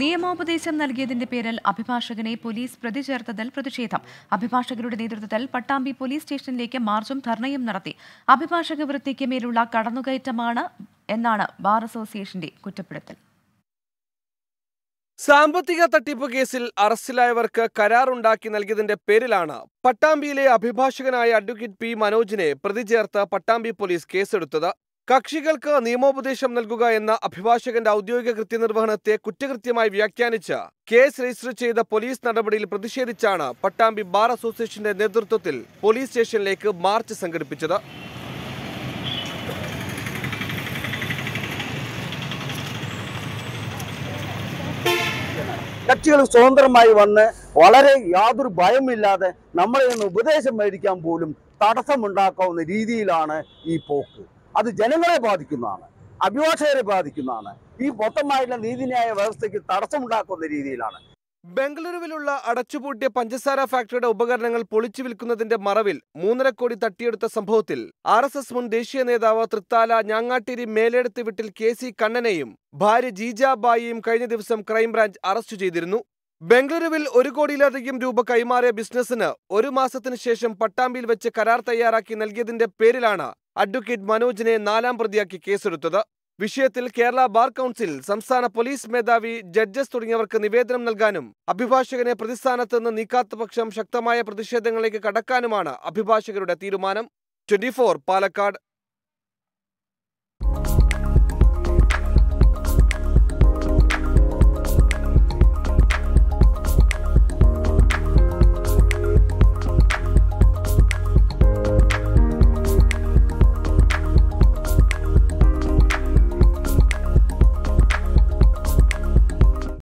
നിയമോപദേശം നൽകിയതിന്റെ പേരിൽ അഭിഭാഷകനെ പോലീസ് പ്രതി ചേർത്തതിൽ പ്രതിഷേധം അഭിഭാഷകരുടെ നേതൃത്വത്തിൽ പട്ടാമ്പി പോലീസ് സ്റ്റേഷനിലേക്ക് മാർച്ചും ധർണയും നടത്തി അഭിഭാഷക വൃത്തിക്ക് മേലുള്ള കടന്നുകയറ്റമാണ് എന്നാണ് ബാർ അസോസിയേഷന്റെ കുറ്റപ്പെടുത്തൽ സാമ്പത്തിക തട്ടിപ്പ് കേസിൽ അറസ്റ്റിലായവർക്ക് കരാറുണ്ടാക്കി നൽകിയതിന്റെ പേരിലാണ് പട്ടാമ്പിയിലെ അഭിഭാഷകനായ അഡ്വക്കേറ്റ് പി മനോജിനെ പ്രതി ചേർത്ത് പട്ടാമ്പി പോലീസ് കേസെടുത്തത് കക്ഷികൾക്ക് നിയമോപദേശം നൽകുക എന്ന അഭിഭാഷകന്റെ ഔദ്യോഗിക കൃത്യനിർവഹണത്തെ കുറ്റകൃത്യമായി വ്യാഖ്യാനിച്ച് കേസ് രജിസ്റ്റർ ചെയ്ത പോലീസ് നടപടിയിൽ പ്രതിഷേധിച്ചാണ് പട്ടാമ്പി ബാർ അസോസിയേഷന്റെ നേതൃത്വത്തിൽ പോലീസ് സ്റ്റേഷനിലേക്ക് മാർച്ച് സംഘടിപ്പിച്ചത് കക്ഷികൾ സ്വതന്ത്രമായി വന്ന് വളരെ യാതൊരു ഭയമില്ലാതെ നമ്മളെ ഉപദേശം മേടിക്കാൻ പോലും തടസ്സമുണ്ടാക്കാവുന്ന രീതിയിലാണ് ഈ പോക്ക് അത് ജനങ്ങളെ ബാധിക്കുന്നതാണ് അഭിഭാഷകരെ ബാധിക്കുന്നതാണ് ഈ മൊത്തമായിട്ടുള്ള നീതിന്യായ വ്യവസ്ഥയ്ക്ക് തടസ്സമുണ്ടാക്കുന്ന രീതിയിലാണ് ബംഗളൂരുവിലുള്ള അടച്ചുപൂട്ടിയ പഞ്ചസാര ഫാക്ടറിയുടെ ഉപകരണങ്ങൾ പൊളിച്ചു വിൽക്കുന്നതിന്റെ മറവിൽ മൂന്നര കോടി തട്ടിയെടുത്ത സംഭവത്തിൽ ആർ എസ് എസ് മുൻ ദേശീയ നേതാവ് തൃത്താല ഞാങ്ങാട്ടേരി മേലെടുത്ത് വിട്ടിൽ കെ സി കണ്ണനെയും ഭാര്യ ജീജാബായിയും കഴിഞ്ഞ ദിവസം ക്രൈംബ്രാഞ്ച് അറസ്റ്റ് ചെയ്തിരുന്നു ബംഗളൂരുവിൽ ഒരു കോടിയിലധികം രൂപ കൈമാറിയ ബിസിനസിന് ഒരു മാസത്തിന് ശേഷം പട്ടാമ്പിയിൽ വെച്ച് കരാർ തയ്യാറാക്കി നൽകിയതിന്റെ പേരിലാണ് അഡ്വക്കേറ്റ് മനോജിനെ നാലാം പ്രതിയാക്കി കേസെടുത്തത് വിഷയത്തിൽ കേരള ബാർ കൗൺസിൽ സംസ്ഥാന പോലീസ് മേധാവി ജഡ്ജസ് തുടങ്ങിയവർക്ക് നിവേദനം നൽകാനും അഭിഭാഷകനെ പ്രതിസ്ഥാനത്ത് നിന്ന് നീക്കാത്ത ശക്തമായ പ്രതിഷേധങ്ങളിലേക്ക് കടക്കാനുമാണ് അഭിഭാഷകരുടെ തീരുമാനം ട്വന്റി പാലക്കാട്